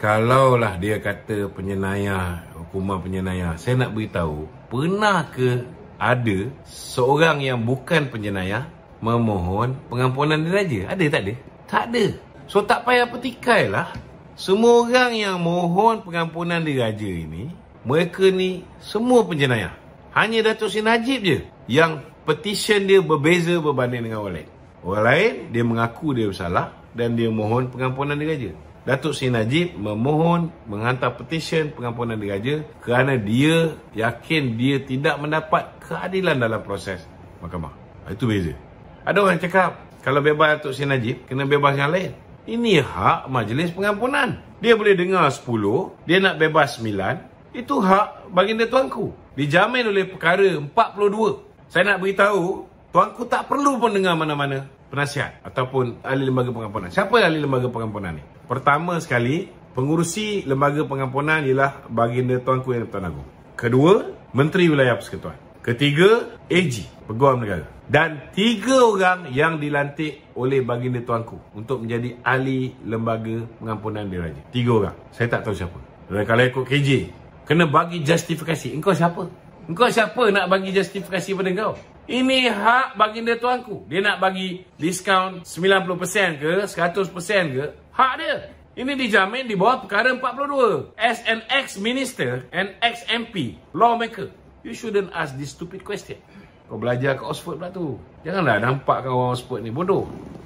Kalaulah dia kata penyenayah, hukuman penyenayah, saya nak beritahu, pernah ke ada seorang yang bukan penyenayah memohon pengampunan dia saja? Ada tak ada? Tak ada. So tak payah petikai lah. Semua orang yang mohon pengampunan dia saja ini, mereka ni semua penjenayah. Hanya datuk Sin Najib je yang petition dia berbeza berbanding dengan orang lain. Orang lain, dia mengaku dia bersalah dan dia mohon pengampunan dia saja. Datuk Seri Najib memohon menghantar petisyen pengampunan diraja kerana dia yakin dia tidak mendapat keadilan dalam proses mahkamah. Ah, itu beza. Ada orang cakap, kalau bebas Datuk Seri Najib, kena bebas yang lain. Ini hak majlis pengampunan. Dia boleh dengar 10, dia nak bebas 9. Itu hak baginda tuanku. Dijamin oleh perkara 42. Saya nak beritahu, tuanku tak perlu pun dengar mana-mana penasihat ataupun ahli lembaga pengampunan. Siapa ahli lembaga pengampunan ni? Pertama sekali, pengurusi lembaga pengampunan ialah Baginda Tuanku yang Tuan Agong. Kedua, Menteri Wilayah Persekutuan. Ketiga, AG, Peguam Negara. Dan tiga orang yang dilantik oleh Baginda Tuanku untuk menjadi ahli lembaga pengampunan diraja. Tiga orang. Saya tak tahu siapa. kalau ikut KJ, kena bagi justifikasi. Engkau siapa? Engkau siapa nak bagi justifikasi pada kau? Ini hak baginda tuanku. Dia nak bagi diskaun 90% ke 100% ke? Hak dia. Ini dijamin di bawah perkara 42. As an ex-minister and ex-MP, lawmaker, you shouldn't ask this stupid question. Kau belajar ke Oxford pula tu. Janganlah nampakkan orang Oxford ni bodoh.